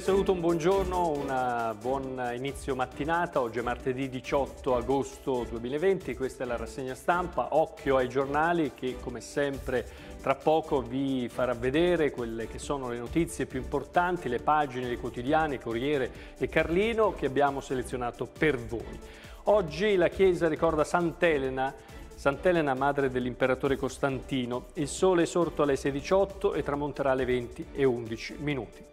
cordiale saluto, un buongiorno, un buon inizio mattinata. Oggi è martedì 18 agosto 2020, questa è la rassegna stampa. Occhio ai giornali che come sempre tra poco vi farà vedere quelle che sono le notizie più importanti, le pagine dei quotidiani Corriere e Carlino che abbiamo selezionato per voi. Oggi la Chiesa ricorda Sant'Elena Sant'Elena, madre dell'imperatore Costantino. Il sole è sorto alle 6.18 e tramonterà alle 20.11 minuti.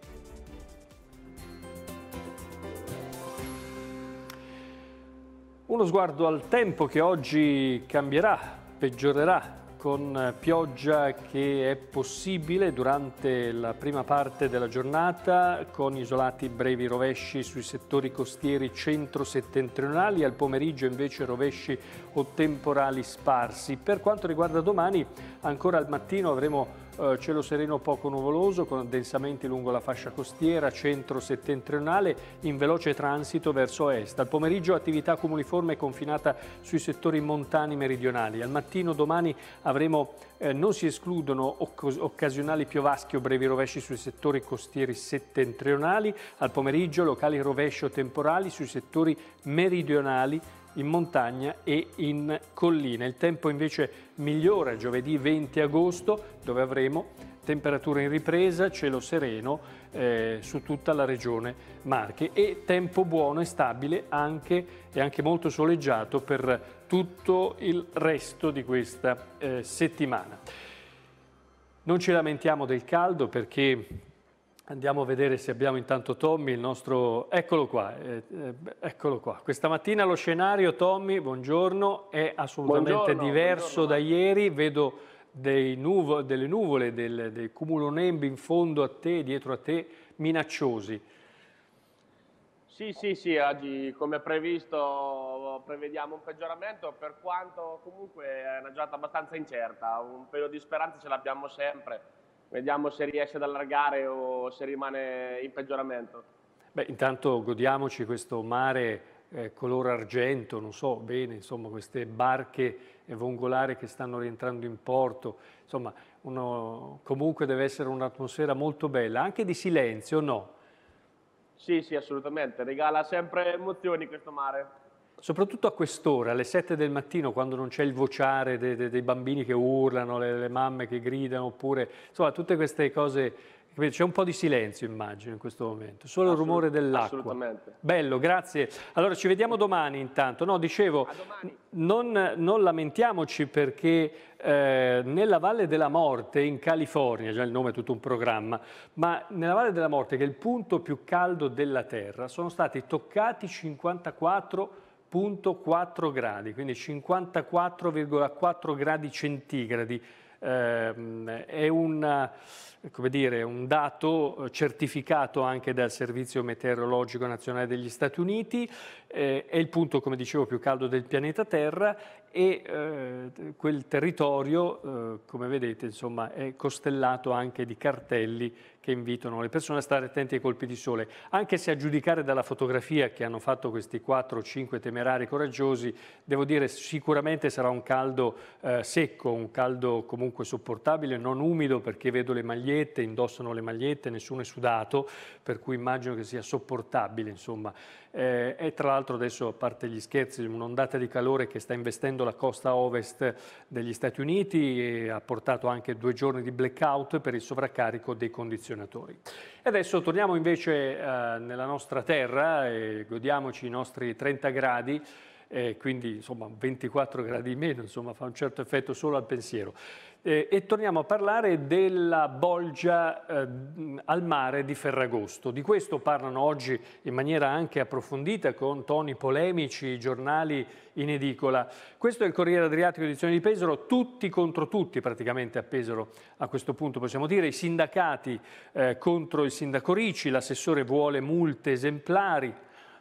Uno sguardo al tempo che oggi cambierà, peggiorerà, con pioggia che è possibile durante la prima parte della giornata, con isolati brevi rovesci sui settori costieri centro-settentrionali, al pomeriggio invece rovesci o temporali sparsi. Per quanto riguarda domani, ancora al mattino avremo eh, cielo sereno poco nuvoloso con addensamenti lungo la fascia costiera centro-settentrionale in veloce transito verso est. Al pomeriggio attività comuniforme confinata sui settori montani meridionali. Al mattino domani avremo, eh, non si escludono occasionali piovaschi o brevi rovesci sui settori costieri settentrionali. Al pomeriggio locali rovesci o temporali sui settori meridionali in montagna e in collina. Il tempo invece migliora giovedì 20 agosto dove avremo temperature in ripresa, cielo sereno eh, su tutta la regione Marche e tempo buono e stabile anche, e anche molto soleggiato per tutto il resto di questa eh, settimana. Non ci lamentiamo del caldo perché Andiamo a vedere se abbiamo intanto Tommy, il nostro... Eccolo qua, eh, eh eccolo qua. Questa mattina lo scenario, Tommy, buongiorno, è assolutamente buongiorno, diverso buongiorno. da ieri. Vedo nuvo, delle nuvole, del, dei cumulonembi in fondo a te, dietro a te, minacciosi. Sì, sì, sì, oggi come previsto prevediamo un peggioramento, per quanto comunque è una giornata abbastanza incerta, un pelo di speranza ce l'abbiamo sempre Vediamo se riesce ad allargare o se rimane in peggioramento. Beh, intanto godiamoci questo mare eh, color argento, non so bene, insomma, queste barche vongolari che stanno rientrando in porto. Insomma, uno, comunque deve essere un'atmosfera molto bella, anche di silenzio, no? Sì, sì, assolutamente. Regala sempre emozioni questo mare. Soprattutto a quest'ora, alle 7 del mattino, quando non c'è il vociare dei, dei, dei bambini che urlano, le, le, mamme che gridano, oppure insomma tutte queste cose. C'è un po' di silenzio, immagino, in questo momento, solo il rumore dell'acqua. Assolutamente. Bello, grazie. Allora ci vediamo domani intanto. No, dicevo, non, non, lamentiamoci perché eh, nella Valle della Morte, in California, già il nome è tutto un programma, ma nella Valle della Morte, che è il punto più caldo della Terra, sono stati toccati 54 0,4 gradi, quindi 54,4 gradi centigradi. Eh, è, una, come dire, un dato eh, certificato anche dal Servizio Meteorologico Nazionale degli Stati Uniti, eh, è il punto, come dicevo, più caldo del pianeta Terra e eh, quel territorio, eh, come vedete, insomma, è costellato anche di cartelli che invitano le persone a stare attenti ai colpi di sole, anche se a giudicare dalla fotografia che hanno fatto questi 4 o 5 temerari coraggiosi, devo dire sicuramente sarà un caldo eh, secco, un caldo comunque sopportabile, non umido perché vedo le maglie magliette, indossano le magliette, nessuno è sudato, per cui immagino che sia sopportabile. Insomma. Eh, e tra l'altro adesso, a parte gli scherzi, un'ondata di calore che sta investendo la costa ovest degli Stati Uniti e ha portato anche due giorni di blackout per il sovraccarico dei condizionatori. E adesso torniamo invece eh, nella nostra terra e godiamoci i nostri 30 gradi eh, quindi insomma 24 gradi in meno, insomma fa un certo effetto solo al pensiero. Eh, e torniamo a parlare della bolgia eh, al mare di Ferragosto. Di questo parlano oggi in maniera anche approfondita con toni polemici, i giornali in edicola. Questo è il Corriere Adriatico edizione di Pesaro, tutti contro tutti praticamente a Pesaro a questo punto possiamo dire, i sindacati eh, contro il sindaco Ricci, l'assessore vuole multe esemplari,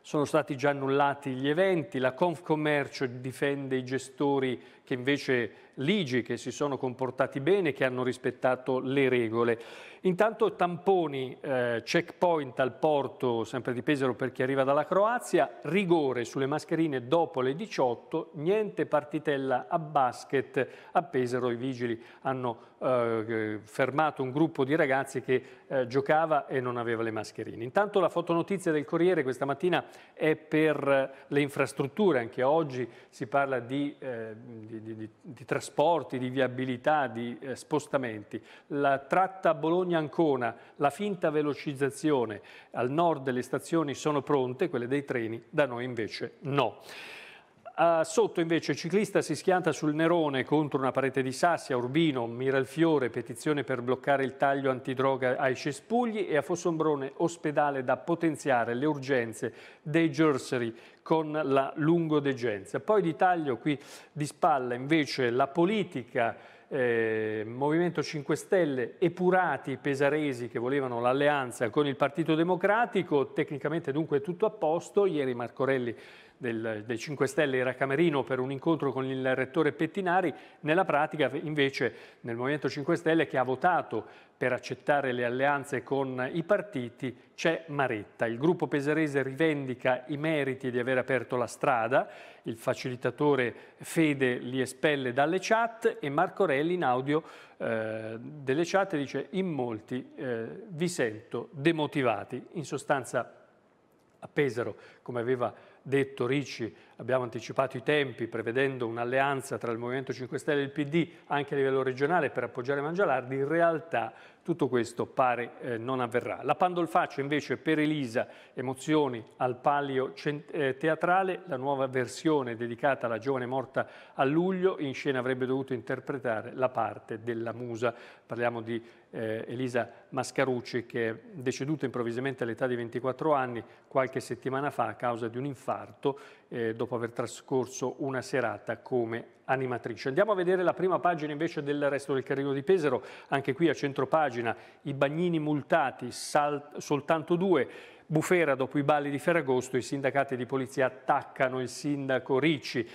sono stati già annullati gli eventi, la Confcommercio difende i gestori che invece ligi che si sono comportati bene, che hanno rispettato le regole. Intanto tamponi, eh, checkpoint al porto, sempre di Pesaro per chi arriva dalla Croazia, rigore sulle mascherine dopo le 18, niente partitella a basket. A Pesaro i vigili hanno eh, fermato un gruppo di ragazzi che eh, giocava e non aveva le mascherine. Intanto la fotonotizia del Corriere questa mattina è per eh, le infrastrutture, anche oggi si parla di, eh, di, di, di trasporto trasporti, di viabilità, di eh, spostamenti, la tratta Bologna-Ancona, la finta velocizzazione, al nord le stazioni sono pronte, quelle dei treni, da noi invece no. Uh, sotto invece ciclista si schianta sul Nerone contro una parete di sassi a Urbino, Miralfiore, petizione per bloccare il taglio antidroga ai cespugli e a Fossombrone ospedale da potenziare le urgenze dei gerseri con la lungodegenza. Poi di taglio qui di spalla invece la politica eh, Movimento 5 Stelle epurati i pesaresi che volevano l'alleanza con il Partito Democratico, tecnicamente dunque tutto a posto, ieri Marcorelli del, dei 5 Stelle era Camerino per un incontro con il rettore Pettinari, nella pratica invece nel Movimento 5 Stelle che ha votato per accettare le alleanze con i partiti c'è Maretta. Il gruppo pesarese rivendica i meriti di aver aperto la strada, il facilitatore Fede li espelle dalle chat e Marco Relli in audio eh, delle chat dice in molti eh, vi sento demotivati. In sostanza a Pesaro, come aveva detto Ricci, abbiamo anticipato i tempi prevedendo un'alleanza tra il Movimento 5 Stelle e il PD anche a livello regionale per appoggiare Mangialardi, in realtà tutto questo pare eh, non avverrà. La Pandolfaccio invece per Elisa, emozioni al palio eh, teatrale, la nuova versione dedicata alla giovane morta a luglio, in scena avrebbe dovuto interpretare la parte della musa. Parliamo di eh, Elisa Mascarucci che è deceduta improvvisamente all'età di 24 anni qualche settimana fa a causa di un infarto eh, dopo aver trascorso una serata come animatrice. Andiamo a vedere la prima pagina invece del resto del Carrino di Pesaro, anche qui a centro pagina i bagnini multati, soltanto due, Bufera dopo i balli di Ferragosto, i sindacati di polizia attaccano il sindaco Ricci.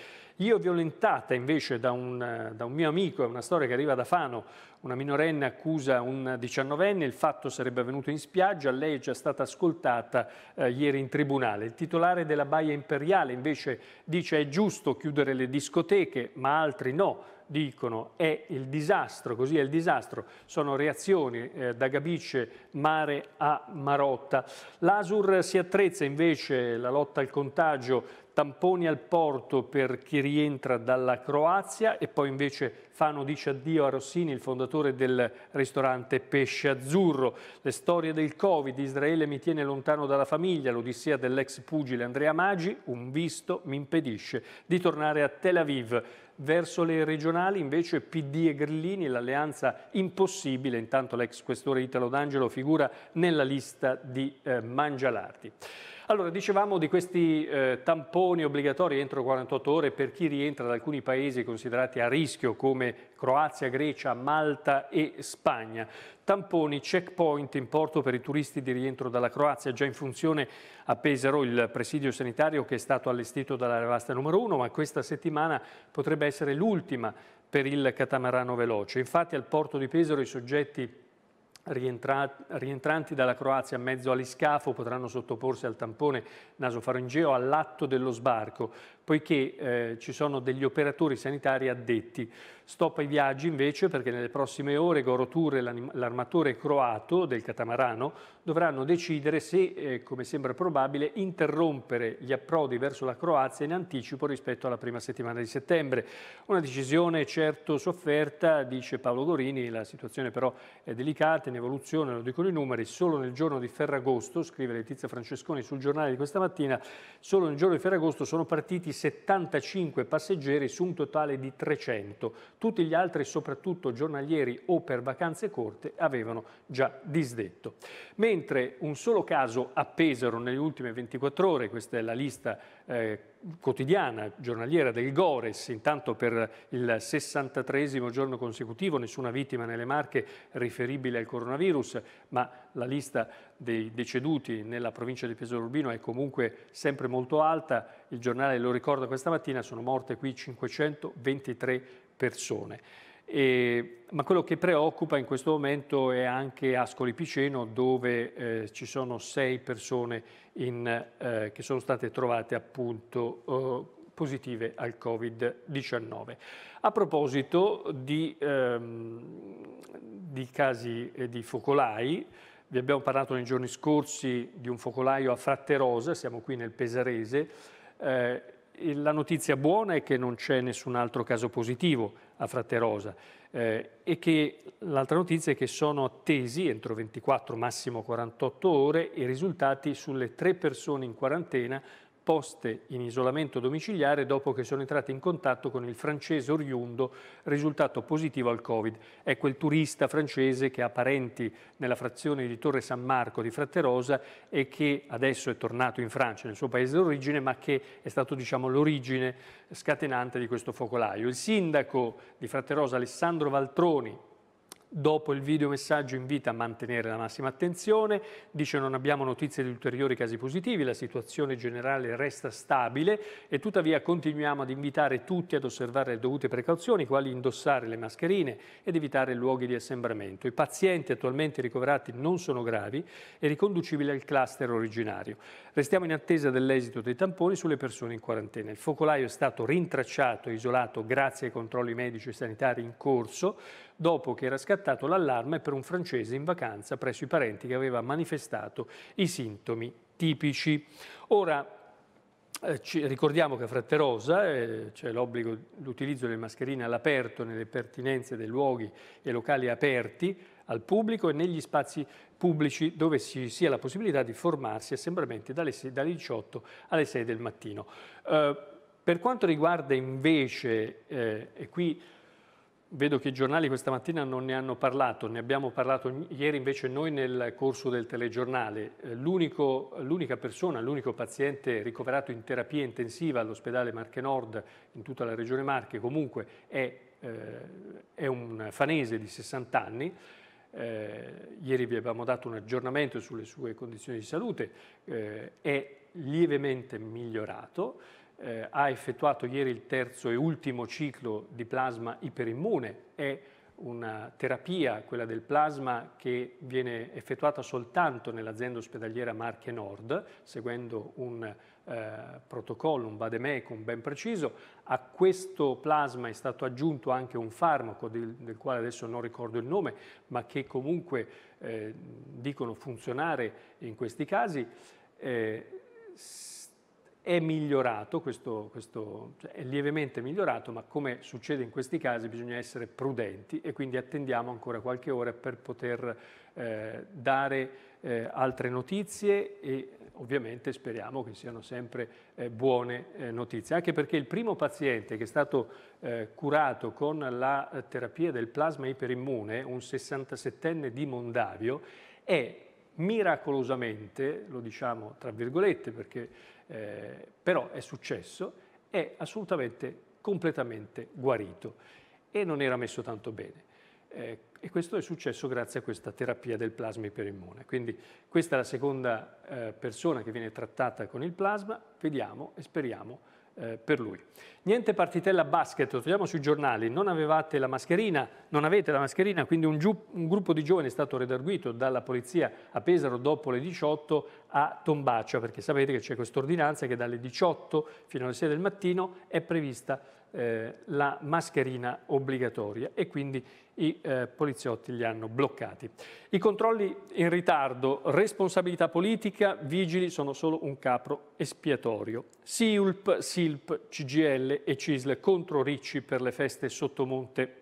Io violentata invece da un, da un mio amico, è una storia che arriva da Fano, una minorenne accusa un diciannovenne, il fatto sarebbe avvenuto in spiaggia, lei è già stata ascoltata eh, ieri in tribunale. Il titolare della Baia Imperiale invece dice è giusto chiudere le discoteche, ma altri no dicono è il disastro, così è il disastro, sono reazioni eh, da Gabice mare a Marotta. L'Asur si attrezza invece la lotta al contagio tamponi al porto per chi rientra dalla Croazia e poi invece Fano dice addio a Rossini, il fondatore del ristorante Pesce Azzurro. Le storie del Covid, Israele mi tiene lontano dalla famiglia, l'odissea dell'ex pugile Andrea Maggi, un visto mi impedisce di tornare a Tel Aviv. Verso le regionali invece PD e Grillini, l'alleanza impossibile, intanto l'ex questore Italo D'Angelo figura nella lista di eh, Mangialardi. Allora, dicevamo di questi eh, tamponi obbligatori entro 48 ore per chi rientra da alcuni paesi considerati a rischio come Croazia, Grecia, Malta e Spagna. Tamponi checkpoint in porto per i turisti di rientro dalla Croazia, già in funzione a Pesaro il presidio sanitario che è stato allestito dalla rivasta numero 1, ma questa settimana potrebbe essere l'ultima per il catamarano veloce. Infatti al porto di Pesaro i soggetti rientranti dalla Croazia a mezzo all'iscafo potranno sottoporsi al tampone nasofaringeo all'atto dello sbarco poiché eh, ci sono degli operatori sanitari addetti. Stop ai viaggi invece perché nelle prossime ore Goro Tour e l'armatore croato del catamarano dovranno decidere se, eh, come sembra probabile, interrompere gli approdi verso la Croazia in anticipo rispetto alla prima settimana di settembre. Una decisione certo sofferta, dice Paolo Gorini, la situazione però è delicata, in evoluzione, lo dicono i numeri, solo nel giorno di Ferragosto, scrive Letizia Francesconi sul giornale di questa mattina, solo nel giorno di Ferragosto sono partiti 75 passeggeri su un totale di 300. Tutti gli altri, soprattutto giornalieri o per vacanze corte, avevano già disdetto. Mentre un solo caso a Pesaro nelle ultime 24 ore, questa è la lista eh, quotidiana, giornaliera del Gores, intanto per il 63 giorno consecutivo, nessuna vittima nelle Marche riferibile al coronavirus, ma la lista dei deceduti nella provincia di Pesaro Urbino è comunque sempre molto alta, il giornale lo ricorda questa mattina, sono morte qui 523 persone. E, ma quello che preoccupa in questo momento è anche Ascoli Piceno dove eh, ci sono sei persone in, eh, che sono state trovate appunto eh, positive al Covid-19. A proposito di, ehm, di casi eh, di focolai, vi abbiamo parlato nei giorni scorsi di un focolaio a Fratterosa, siamo qui nel Pesarese, eh, la notizia buona è che non c'è nessun altro caso positivo, a Rosa. Eh, e che l'altra notizia è che sono attesi entro 24, massimo 48 ore, i risultati sulle tre persone in quarantena poste in isolamento domiciliare dopo che sono entrate in contatto con il francese oriundo risultato positivo al Covid. È quel turista francese che ha parenti nella frazione di Torre San Marco di Fratterosa e che adesso è tornato in Francia, nel suo paese d'origine, ma che è stato diciamo, l'origine scatenante di questo focolaio. Il sindaco di Fratterosa Alessandro Valtroni Dopo il video messaggio invita a mantenere la massima attenzione, dice non abbiamo notizie di ulteriori casi positivi, la situazione generale resta stabile e tuttavia continuiamo ad invitare tutti ad osservare le dovute precauzioni, quali indossare le mascherine ed evitare luoghi di assembramento. I pazienti attualmente ricoverati non sono gravi e riconducibili al cluster originario. Restiamo in attesa dell'esito dei tamponi sulle persone in quarantena. Il focolaio è stato rintracciato e isolato grazie ai controlli medici e sanitari in corso dopo che era scattato l'allarme per un francese in vacanza presso i parenti che aveva manifestato i sintomi tipici. Ora, eh, ricordiamo che a Fratterosa eh, c'è l'obbligo dell'utilizzo delle mascherine all'aperto nelle pertinenze dei luoghi e locali aperti al pubblico e negli spazi pubblici dove si sia la possibilità di formarsi assembramenti dalle, dalle 18 alle 6 del mattino. Eh, per quanto riguarda invece, eh, e qui Vedo che i giornali questa mattina non ne hanno parlato, ne abbiamo parlato ieri invece noi nel corso del telegiornale. Eh, l'unica persona, l'unico paziente ricoverato in terapia intensiva all'ospedale Marche Nord, in tutta la regione Marche, comunque è, eh, è un fanese di 60 anni. Eh, ieri vi abbiamo dato un aggiornamento sulle sue condizioni di salute, eh, è lievemente migliorato eh, ha effettuato ieri il terzo e ultimo ciclo di plasma iperimmune. È una terapia, quella del plasma, che viene effettuata soltanto nell'azienda ospedaliera Marche Nord, seguendo un eh, protocollo, un vademecum ben preciso. A questo plasma è stato aggiunto anche un farmaco, del, del quale adesso non ricordo il nome, ma che comunque eh, dicono funzionare in questi casi. Eh, è migliorato, questo, questo cioè è lievemente migliorato, ma come succede in questi casi bisogna essere prudenti e quindi attendiamo ancora qualche ora per poter eh, dare eh, altre notizie e ovviamente speriamo che siano sempre eh, buone eh, notizie, anche perché il primo paziente che è stato eh, curato con la terapia del plasma iperimmune, un 67enne di Mondavio, è miracolosamente, lo diciamo tra virgolette perché eh, però è successo, è assolutamente, completamente guarito e non era messo tanto bene. Eh, e questo è successo grazie a questa terapia del plasma iperimmune. Quindi questa è la seconda eh, persona che viene trattata con il plasma, vediamo e speriamo eh, per lui. Niente partitella basket, lo troviamo sui giornali, non avevate la mascherina, non avete la mascherina, quindi un, giu, un gruppo di giovani è stato redarguito dalla polizia a Pesaro dopo le 18 a Tombaccia, perché sapete che c'è questa ordinanza che dalle 18 fino alle 6 del mattino è prevista eh, la mascherina obbligatoria e quindi i eh, poliziotti li hanno bloccati. I controlli in ritardo, responsabilità politica, vigili sono solo un capro espiatorio. SIULP, SILP, CGL e CISL contro Ricci per le feste sottomonte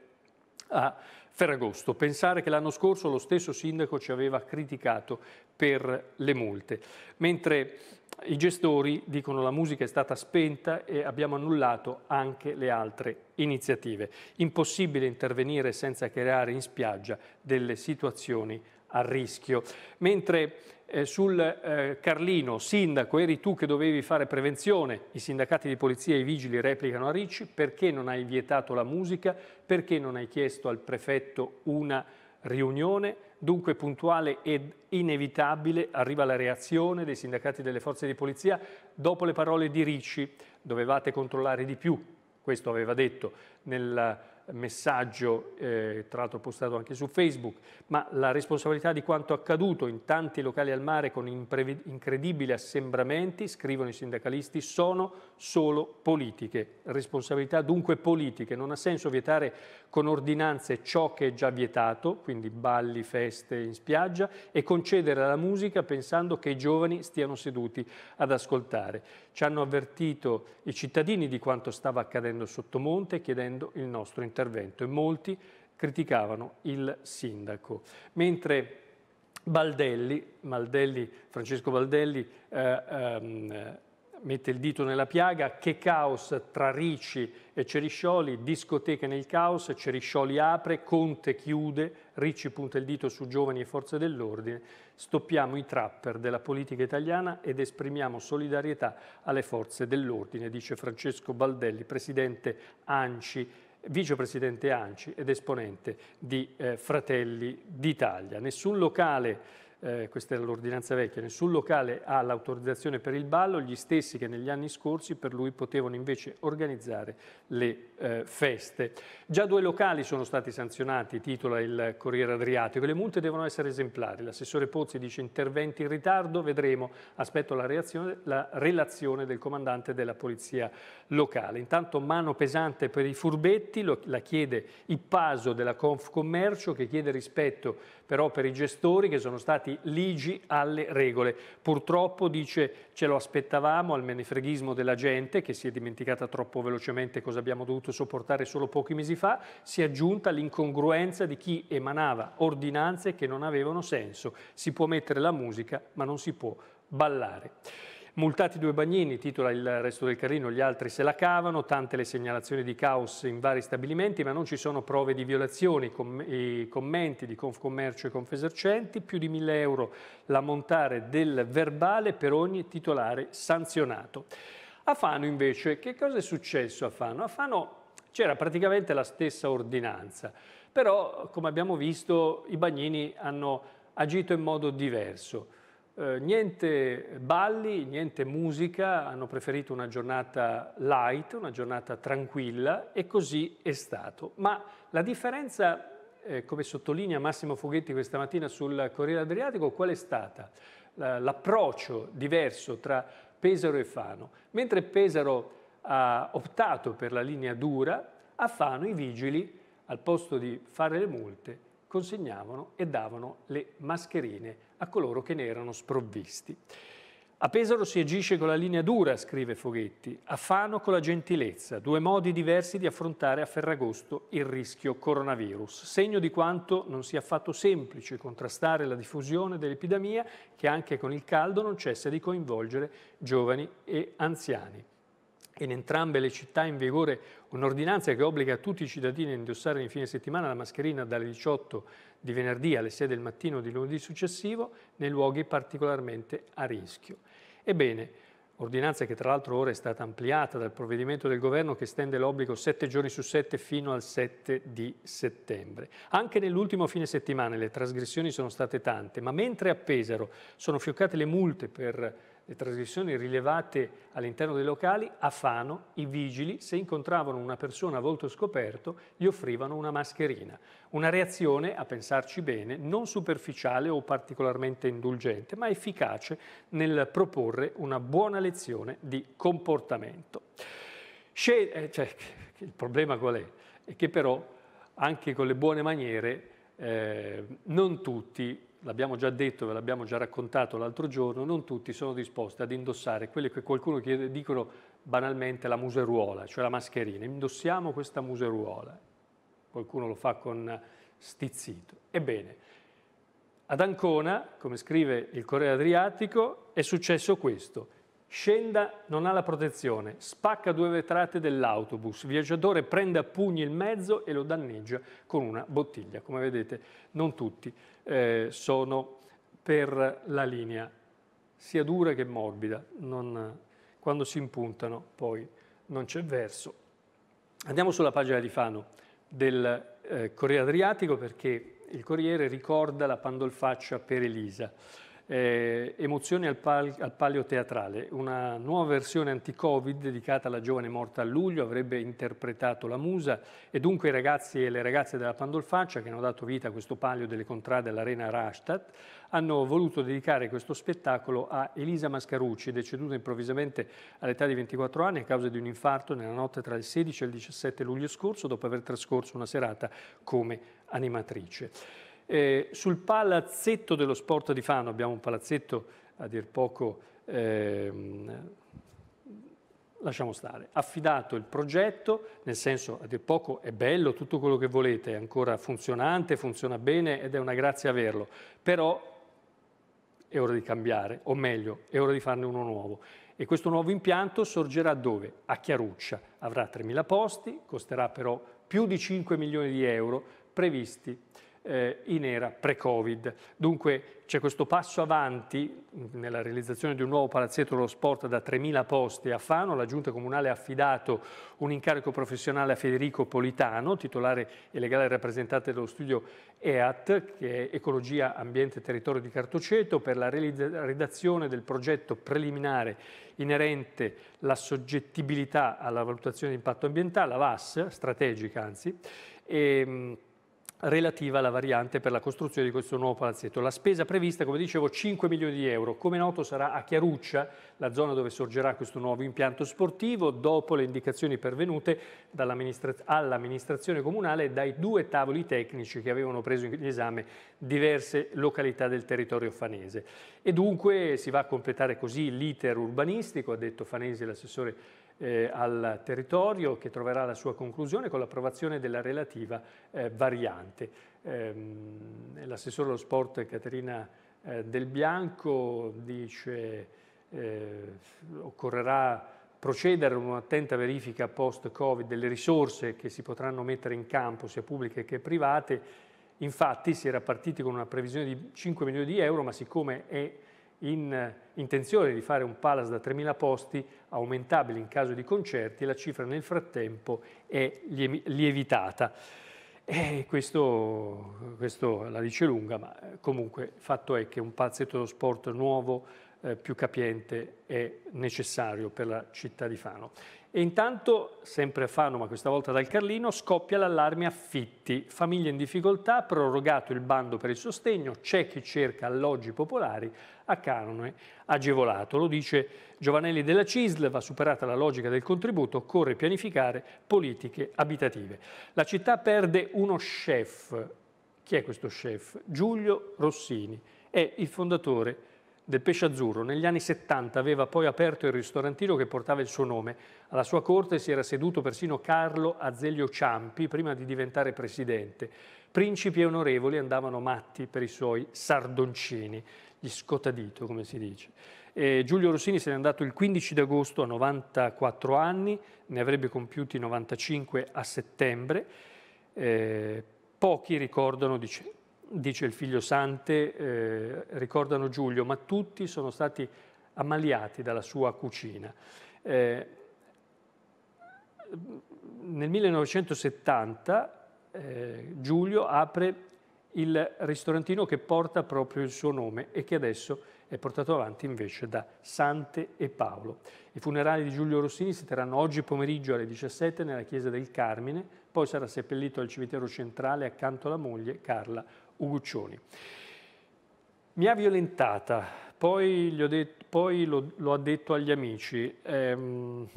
a Ferragosto. Pensare che l'anno scorso lo stesso sindaco ci aveva criticato per le multe, mentre i gestori dicono che la musica è stata spenta e abbiamo annullato anche le altre iniziative. Impossibile intervenire senza creare in spiaggia delle situazioni a rischio. Mentre eh, sul eh, Carlino, sindaco, eri tu che dovevi fare prevenzione, i sindacati di polizia e i vigili replicano a Ricci, perché non hai vietato la musica, perché non hai chiesto al prefetto una riunione, dunque puntuale ed inevitabile arriva la reazione dei sindacati delle forze di polizia dopo le parole di Ricci, dovevate controllare di più, questo aveva detto nella messaggio, eh, tra l'altro postato anche su Facebook, ma la responsabilità di quanto accaduto in tanti locali al mare con incredibili assembramenti, scrivono i sindacalisti, sono solo politiche. Responsabilità dunque politiche. Non ha senso vietare con ordinanze ciò che è già vietato, quindi balli, feste in spiaggia, e concedere alla musica pensando che i giovani stiano seduti ad ascoltare. Ci hanno avvertito i cittadini di quanto stava accadendo sotto Monte chiedendo il nostro intervento e molti criticavano il sindaco. Mentre Baldelli, Maldelli, Francesco Baldelli, eh, ehm, mette il dito nella piaga, che caos tra Ricci e Ceriscioli, discoteche nel caos, Ceriscioli apre, Conte chiude, Ricci punta il dito su giovani e forze dell'ordine, stoppiamo i trapper della politica italiana ed esprimiamo solidarietà alle forze dell'ordine, dice Francesco Baldelli, presidente ANCI vicepresidente Anci ed esponente di eh, Fratelli d'Italia. Nessun locale eh, questa era l'ordinanza vecchia, nessun locale ha l'autorizzazione per il ballo, gli stessi che negli anni scorsi per lui potevano invece organizzare le eh, feste. Già due locali sono stati sanzionati, titola il Corriere Adriatico, le multe devono essere esemplari. L'assessore Pozzi dice interventi in ritardo, vedremo, aspetto la, reazione, la relazione del comandante della polizia locale. Intanto mano pesante per i furbetti, lo, la chiede il Paso della Confcommercio che chiede rispetto però per i gestori che sono stati stati ligi alle regole. Purtroppo, dice, ce lo aspettavamo al menefreghismo della gente che si è dimenticata troppo velocemente cosa abbiamo dovuto sopportare solo pochi mesi fa, si è aggiunta l'incongruenza di chi emanava ordinanze che non avevano senso. Si può mettere la musica, ma non si può ballare. Multati due bagnini, titola il resto del carrino, gli altri se la cavano, tante le segnalazioni di caos in vari stabilimenti, ma non ci sono prove di violazioni, com i commenti di Confcommercio e Confesercenti, più di 1000 euro l'ammontare del verbale per ogni titolare sanzionato. A Fano invece, che cosa è successo a Fano? A Fano c'era praticamente la stessa ordinanza, però come abbiamo visto i bagnini hanno agito in modo diverso. Eh, niente balli, niente musica, hanno preferito una giornata light, una giornata tranquilla e così è stato. Ma la differenza, eh, come sottolinea Massimo Fughetti questa mattina sul Corriere Adriatico, qual è stata? L'approccio diverso tra Pesaro e Fano. Mentre Pesaro ha optato per la linea dura, a Fano i vigili, al posto di fare le multe, consegnavano e davano le mascherine a coloro che ne erano sprovvisti. A Pesaro si agisce con la linea dura, scrive Foghetti, a Fano con la gentilezza, due modi diversi di affrontare a Ferragosto il rischio coronavirus, segno di quanto non sia affatto semplice contrastare la diffusione dell'epidemia che anche con il caldo non cessa di coinvolgere giovani e anziani in entrambe le città in vigore un'ordinanza che obbliga tutti i cittadini a indossare in fine settimana la mascherina dalle 18 di venerdì alle 6 del mattino di lunedì successivo nei luoghi particolarmente a rischio. Ebbene, ordinanza che tra l'altro ora è stata ampliata dal provvedimento del governo che estende l'obbligo 7 giorni su 7 fino al 7 di settembre. Anche nell'ultimo fine settimana le trasgressioni sono state tante, ma mentre a Pesaro sono fioccate le multe per le trasgressioni rilevate all'interno dei locali, a Fano i vigili, se incontravano una persona a volto scoperto, gli offrivano una mascherina. Una reazione, a pensarci bene, non superficiale o particolarmente indulgente, ma efficace nel proporre una buona lezione di comportamento. Scel eh, cioè, il problema qual è? È che però anche con le buone maniere eh, non tutti l'abbiamo già detto, ve l'abbiamo già raccontato l'altro giorno, non tutti sono disposti ad indossare quelle che qualcuno chiede, dicono banalmente la museruola, cioè la mascherina. Indossiamo questa museruola. Qualcuno lo fa con stizzito. Ebbene, ad Ancona, come scrive il Corriere Adriatico, è successo questo. Scenda, non ha la protezione, spacca due vetrate dell'autobus, viaggiatore prende a pugni il mezzo e lo danneggia con una bottiglia. Come vedete non tutti eh, sono per la linea, sia dura che morbida, non, quando si impuntano poi non c'è verso. Andiamo sulla pagina di Fano del eh, Corriere Adriatico perché il Corriere ricorda la pandolfaccia per Elisa eh, Emozioni al, pal- al palio teatrale, una nuova versione anti-Covid dedicata alla giovane morta a luglio, avrebbe interpretato la musa e dunque i ragazzi e le ragazze della Pandolfaccia che hanno dato vita a questo palio delle contrade all'Arena Rastatt hanno voluto dedicare questo spettacolo a Elisa Mascarucci, deceduta improvvisamente all'età di 24 anni a causa di un infarto nella notte tra il 16 e il 17 luglio scorso dopo aver trascorso una serata come animatrice. Eh, sul palazzetto dello sport di Fano, abbiamo un palazzetto a dir poco, ehm, lasciamo stare, affidato il progetto, nel senso a dir poco è bello tutto quello che volete, è ancora funzionante, funziona bene ed è una grazia averlo, però è ora di cambiare, o meglio, è ora di farne uno nuovo. E questo nuovo impianto sorgerà dove? A Chiaruccia. Avrà 3.000 posti, costerà però più di 5 milioni di euro previsti eh, in era pre-Covid. Dunque c'è questo passo avanti nella realizzazione di un nuovo palazzetto dello sport da 3.000 posti a Fano. La Giunta Comunale ha affidato un incarico professionale a Federico Politano, titolare e legale rappresentante dello studio EAT, che è Ecologia, Ambiente e Territorio di Cartoceto, per la redazione del progetto preliminare inerente la soggettibilità alla valutazione di impatto ambientale, la VAS, strategica anzi, e, ehm, relativa alla variante per la costruzione di questo nuovo palazzetto. La spesa prevista, come dicevo, 5 milioni di euro. Come noto sarà a Chiaruccia, la zona dove sorgerà questo nuovo impianto sportivo, dopo le indicazioni pervenute all'amministrazione comunale dai due tavoli tecnici che avevano preso in esame diverse località del territorio fanese. E dunque si va a completare così l'iter urbanistico, ha detto Fanesi l'assessore eh, al territorio che troverà la sua conclusione con l'approvazione della relativa eh, variante. Ehm, L'assessore allo sport Caterina eh, Del Bianco dice eh, occorrerà procedere a un'attenta verifica post-Covid delle risorse che si potranno mettere in campo sia pubbliche che private. Infatti si era partiti con una previsione di 5 milioni di euro, ma siccome è in eh, intenzione di fare un palace da 3.000 posti aumentabile in caso di concerti, la cifra nel frattempo è lievitata. E questo, questo la dice lunga, ma eh, comunque il fatto è che un palazzetto dello sport nuovo, eh, più capiente, è necessario per la città di Fano. E intanto, sempre a Fano, ma questa volta dal Carlino, scoppia l'allarme affitti. Famiglie in difficoltà, prorogato il bando per il sostegno, c'è chi cerca alloggi popolari a canone agevolato. Lo dice Giovanelli della CISL, va superata la logica del contributo, occorre pianificare politiche abitative. La città perde uno chef. Chi è questo chef? Giulio Rossini. È il fondatore di del pesce azzurro. Negli anni 70 aveva poi aperto il ristorantino che portava il suo nome. Alla sua corte si era seduto persino Carlo Azeglio Ciampi prima di diventare presidente. Principi e onorevoli andavano matti per i suoi sardoncini, gli scotadito come si dice. E Giulio Rossini se n'è andato il 15 d'agosto a 94 anni, ne avrebbe compiuti 95 a settembre. Eh, pochi ricordano, dice, dice il figlio Sante, eh, ricordano Giulio, ma tutti sono stati ammaliati dalla sua cucina. Eh, nel 1970 eh, Giulio apre il ristorantino che porta proprio il suo nome e che adesso è portato avanti invece da Sante e Paolo. I funerali di Giulio Rossini si terranno oggi pomeriggio alle 17 nella chiesa del Carmine, poi sarà seppellito al cimitero centrale accanto alla moglie Carla Uguccioni. Mi ha violentata, poi, detto, poi lo, lo, ha detto agli amici. Ehm,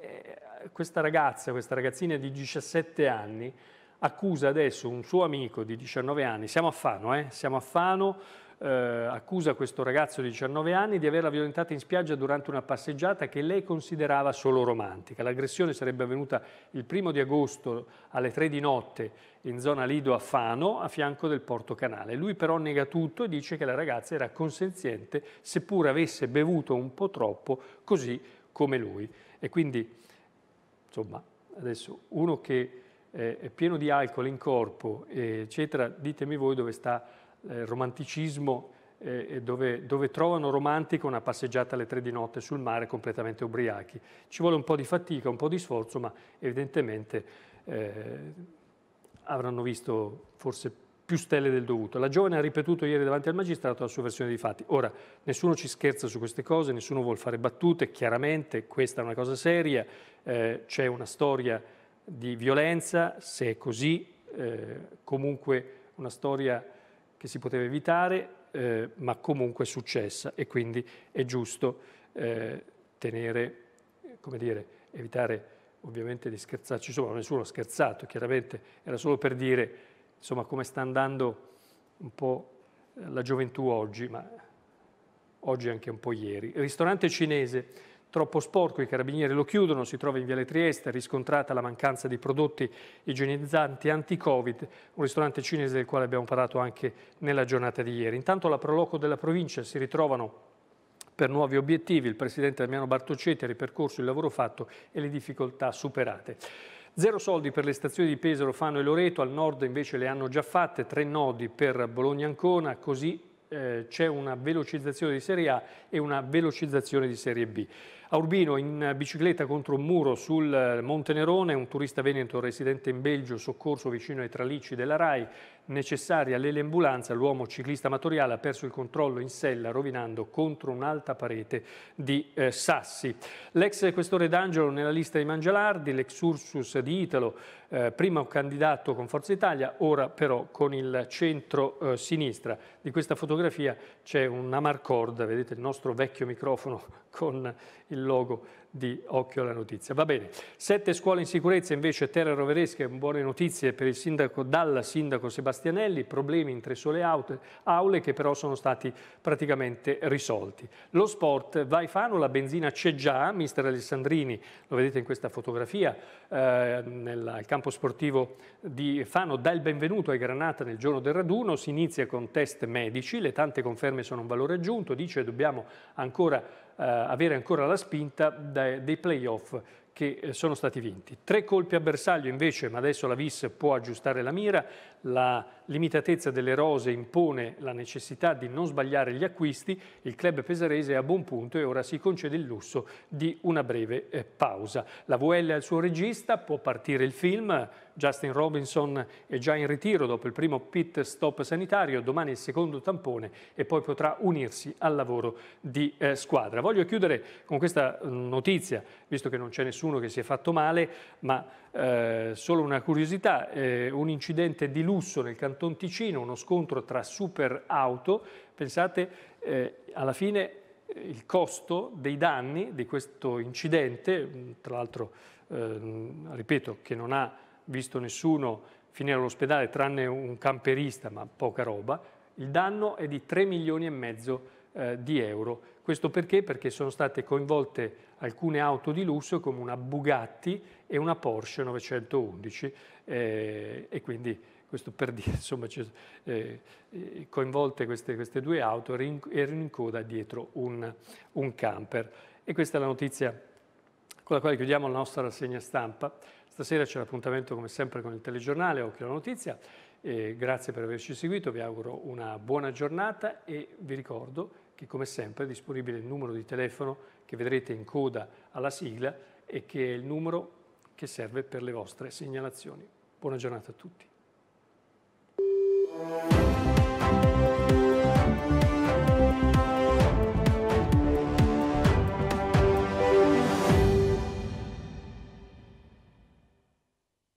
eh, questa ragazza, questa ragazzina di 17 anni, accusa adesso un suo amico di 19 anni, siamo a Fano, eh? siamo a Fano, eh, accusa questo ragazzo di 19 anni di averla violentata in spiaggia durante una passeggiata che lei considerava solo romantica. L'aggressione sarebbe avvenuta il primo di agosto alle 3 di notte in zona Lido a Fano, a fianco del Porto Canale. Lui però nega tutto e dice che la ragazza era consenziente, seppur avesse bevuto un po' troppo, così come lui. E quindi, insomma, adesso uno che eh, è pieno di alcol in corpo, eccetera, ditemi voi dove sta il eh, romanticismo eh, dove, dove, trovano romantica una passeggiata alle tre di notte sul mare completamente ubriachi. Ci vuole un po' di fatica, un po' di sforzo, ma evidentemente eh, avranno visto forse più stelle del dovuto. La giovane ha ripetuto ieri davanti al magistrato la sua versione dei fatti. Ora, nessuno ci scherza su queste cose, nessuno vuole fare battute, chiaramente questa è una cosa seria, eh, c'è una storia di violenza, se è così, eh, comunque una storia che si poteva evitare, eh, ma comunque è successa e quindi è giusto eh, tenere, come dire, evitare ovviamente di scherzarci sopra, nessuno ha scherzato, chiaramente era solo per dire insomma come sta andando un po' la gioventù oggi, ma oggi anche un po' ieri. ristorante cinese troppo sporco, i carabinieri lo chiudono, si trova in Viale Trieste, riscontrata la mancanza di prodotti igienizzanti anti-Covid, un ristorante cinese del quale abbiamo parlato anche nella giornata di ieri. Intanto la Proloco della provincia si ritrovano per nuovi obiettivi. Il presidente Damiano Bartoccetti ha ripercorso il lavoro fatto e le difficoltà superate. Zero soldi per le stazioni di Pesaro, Fano e Loreto, al nord invece le hanno già fatte, tre nodi per Bologna-Ancona, così eh, c'è una velocizzazione di Serie A e una velocizzazione di Serie B. A Urbino in bicicletta contro un muro sul Monte Nerone, un turista veneto residente in Belgio, soccorso vicino ai tralicci della RAI, necessaria all'elembulanza, l'uomo ciclista amatoriale ha perso il controllo in sella rovinando contro un'alta parete di eh, sassi. L'ex questore d'Angelo nella lista di Mangialardi, l'ex Ursus di Italo, eh, prima candidato con Forza Italia, ora però con il centro-sinistra. Eh, di questa fotografia c'è un Amarcord, vedete il nostro vecchio microfono con il logo di Occhio alla Notizia. Va bene, sette scuole in sicurezza invece Terra Roveresca, buone notizie per il sindaco, dal sindaco Sebastianelli, problemi in tre sole aule che però sono stati praticamente risolti. Lo sport, vai fano, la benzina c'è già, mister Alessandrini, lo vedete in questa fotografia, eh, nel campo sportivo di Fano, dà il benvenuto ai Granata nel giorno del raduno, si inizia con test medici, le tante conferme sono un valore aggiunto, dice dobbiamo ancora eh, avere ancora la spinta dei playoff che eh, sono stati vinti. Tre colpi a bersaglio invece, ma adesso la VIS può aggiustare la mira, la limitatezza delle rose impone la necessità di non sbagliare gli acquisti, il club pesarese è a buon punto e ora si concede il lusso di una breve eh, pausa. La VL al suo regista, può partire il film, Justin Robinson è già in ritiro dopo il primo pit stop sanitario, domani il secondo tampone e poi potrà unirsi al lavoro di eh, squadra. Voglio chiudere con questa mm, notizia, visto che non c'è nessuno nessuno che si è fatto male, ma eh, solo una curiosità, eh, un incidente di lusso nel Canton Ticino, uno scontro tra super auto, pensate eh, alla fine eh, il costo dei danni di questo incidente, tra l'altro ehm, ripeto che non ha visto nessuno finire all'ospedale tranne un camperista, ma poca roba, il danno è di 3 milioni e mezzo di eh, di euro. Questo perché? Perché sono state coinvolte alcune auto di lusso come una Bugatti e una Porsche 911 eh, e quindi questo per dire, insomma, eh, eh, coinvolte queste, queste, due auto erano in coda dietro un, un camper. E questa è la notizia con la quale chiudiamo la nostra rassegna stampa. Stasera c'è l'appuntamento come sempre con il telegiornale Occhio alla Notizia. E eh, grazie per averci seguito, vi auguro una buona giornata e vi ricordo che come sempre è disponibile il numero di telefono che vedrete in coda alla sigla e che è il numero che serve per le vostre segnalazioni. Buona giornata a tutti.